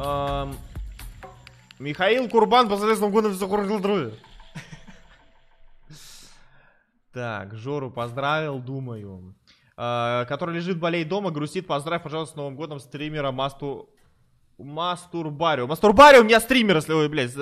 Эм... Михаил Курбан по Железному году закрутил дры. Так, Жору поздравил, думаю. Э, который лежит, болеет дома, грустит. Поздравь, пожалуйста, с Новым годом стримера Масту... Мастурбарио. Мастурбарио у меня стример, если вы, блядь,